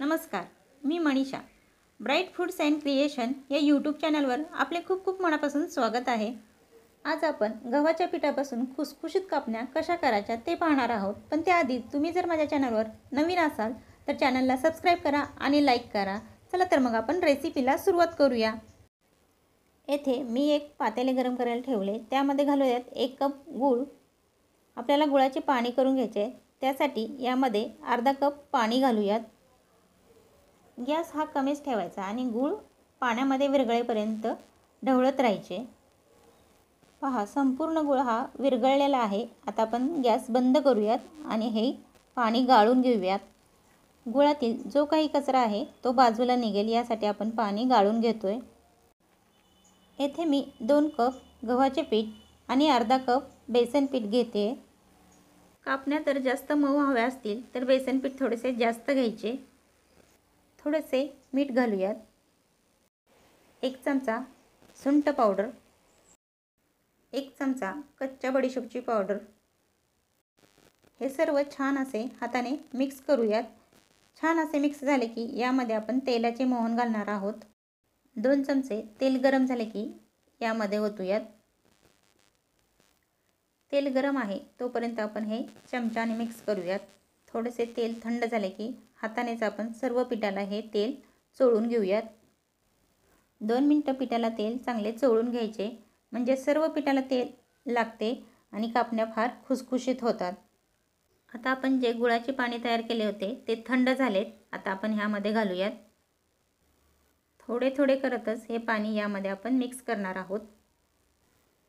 नमस्कार मी Manisha bright foods and creation या यूट्यूब चॅनलवर आपले खूप खूप मनापासून स्वागत आहे आज आपण गव्हाच्या पिठापासून खुसखुशीत कापण्या कशा करायच्या ते पाहणार आहोत पण त्याआधी तुम्ही जर माझ्या चॅनलवर नवीन असाल तर चॅनलला सबस्क्राईब करा आणि लाईक करा चला तर मग आपण रेसिपीला सुरुवात करूया येथे मी एक पातेले गरम करायला ठेवले त्यामध्ये घालूयात एक कप गूळ आपल्याला गुळाचे पाणी करून घ्यायचे त्यासाठी यामध्ये अर्धा कप पाणी घालूयात गॅस हा कमीच ठेवायचा आणि गूळ पाण्यामध्ये विरघळेपर्यंत ढवळत राहायचे पहा संपूर्ण गूळ हा विरघळलेला आहे आता आपण गॅस बंद करूयात आणि हे पाणी गाळून घेऊयात गुळातील जो काही कचरा आहे तो बाजूला निघेल यासाठी आपण पाणी गाळून घेतो आहे येथे मी दोन कप गव्हाचे पीठ आणि अर्धा कप बेसन पीठ घेते कापण्यात तर जास्त मऊ हव्या असतील तर बेसन पीठ थोडेसे जास्त घ्यायचे थोडेसे मीठ घालूयात एक चमचा सुंठ पावडर एक चमचा कच्च्या बडीशेपची पावडर हे सर्व छान असे हाताने मिक्स करूयात छान असे मिक्स झाले की यामध्ये आपण तेलाचे मोहन घालणार आहोत दोन चमचे तेल गरम झाले की यामध्ये ओतूयात तेल गरम आहे तोपर्यंत आपण हे चमचाने मिक्स करूयात थोडेसे तेल थंड झाले की हातानेच आपण सर्व पिठाला हे तेल चोळून घेऊयात दोन मिनटं पिठाला तेल चांगले चोळून घ्यायचे म्हणजे सर्व पिठाला तेल लागते आणि कापण्या फार खुसखुशीत होतात आता आपण जे गुळाचे पाणी तयार केले होते ते थंड झालेत आता आपण ह्यामध्ये घालूयात थोडे थोडे करतच हे पाणी यामध्ये आपण मिक्स करणार आहोत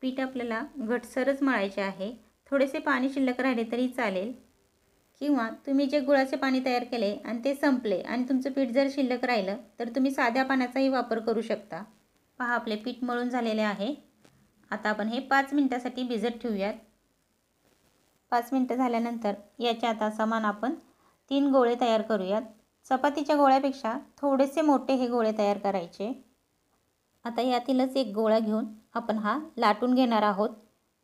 पीठ आपल्याला घटसरच मळायचे आहे थोडेसे पाणी शिल्लक राहिले तरी चालेल किंवा तुम्ही जे गुळाचे पाणी तयार केले आणि ते संपले आणि तुमचं पीठ जर शिल्लक राहिलं तर तुम्ही साध्या पाण्याचाही वापर करू शकता पहा आपले पीठ मळून झालेले आहे आता आपण हे पाच मिनटासाठी भिजत ठेवूयात पाच मिनटं झाल्यानंतर याच्या आता समान आपण तीन गोळे तयार करूयात चपातीच्या गोळ्यापेक्षा थोडेसे मोठे हे गोळे तयार करायचे आता यातीलच एक गोळा घेऊन आपण हा लाटून घेणार आहोत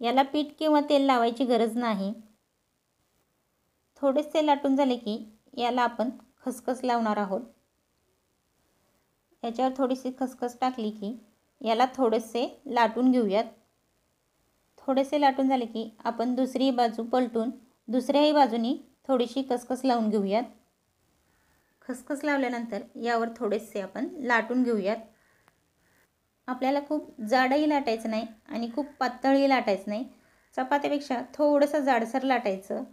याला पीठ किंवा तेल लावायची गरज नाही थोडेसे लाटून झाले की याला आपण खसखस लावणार आहोत याच्यावर थोडीशी खसखस टाकली की याला थोडेसे लाटून घेऊयात थोडेसे लाटून झाले की आपण दुसरी बाजू पलटून दुसऱ्याही बाजूनी थोडीशी खसखस लावून घेऊयात खसखस लावल्यानंतर यावर थोडेसे आपण लाटून घेऊयात आपल्याला खूप जाडही लाटायचं नाही आणि खूप पातळही लाटायचं नाही चपात्यापेक्षा थोडंसं जाडसर लाटायचं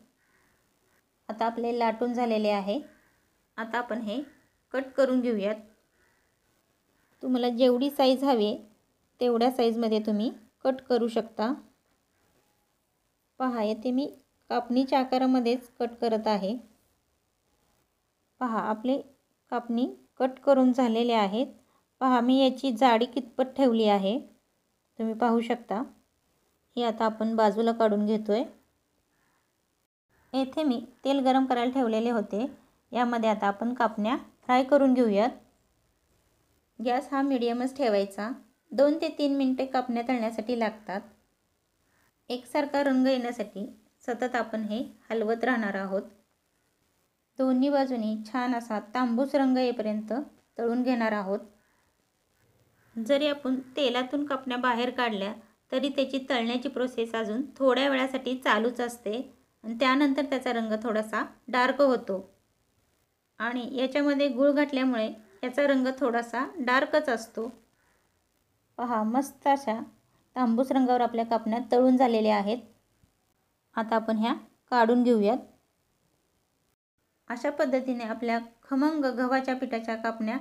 आता आपले लाटून झालेले आहे आता आपण हे कट करून घेऊयात तुम्हाला जेवढी साईज हवी तेवढ्या साईजमध्ये तुम्ही कट करू शकता पहा येथे मी कापणीच्या आकारामध्येच कट करत आहे पहा आपले कापणी कट करून झालेले आहेत पहा मी याची जाडी कितपत ठेवली आहे तुम्ही पाहू शकता हे आता आपण बाजूला काढून घेतो आहे येथे मी तेल गरम करायला ठेवलेले होते यामध्ये आता आपण कापण्या फ्राय करून घेऊयात गॅस हा मिडियमच ठेवायचा दोन ते तीन मिनटे कापण्या तळण्यासाठी लागतात एकसारखा रंग येण्यासाठी सतत आपण हे हलवत राहणार आहोत दोन्ही बाजूनी छान असा तांबूस रंग येईपर्यंत तळून घेणार आहोत जरी आपण तेलातून कापण्या बाहेर काढल्या तरी त्याची तळण्याची प्रोसेस अजून थोड्या वेळासाठी चालूच असते आणि त्यानंतर त्याचा रंग थोडासा डार्क होतो आणि याच्यामध्ये गूळ घातल्यामुळे याचा रंग थोडासा डार्कच असतो पहा मस्त अशा तांबूस रंगावर आपल्या कापण्या तळून झालेल्या आहेत आता आपण ह्या काढून घेऊयात अशा पद्धतीने आपल्या खमंग गव्हाच्या पिठाच्या कापण्या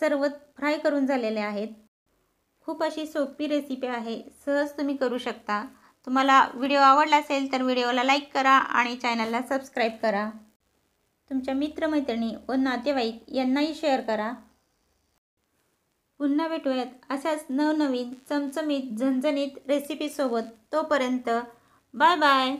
सर्व फ्राय करून झालेल्या आहेत खूप अशी सोपी रेसिपी आहे सहज तुम्ही करू शकता तुम्हाला व्हिडिओ आवडला असेल तर व्हिडिओला लाईक करा आणि चॅनलला सबस्क्राईब करा तुमच्या मित्रमैत्रिणी व नातेवाईक यांनाही शेअर करा पुन्हा भेटूयात अशाच नवनवीन चमचमीत झणझणीत रेसिपीसोबत तोपर्यंत बाय बाय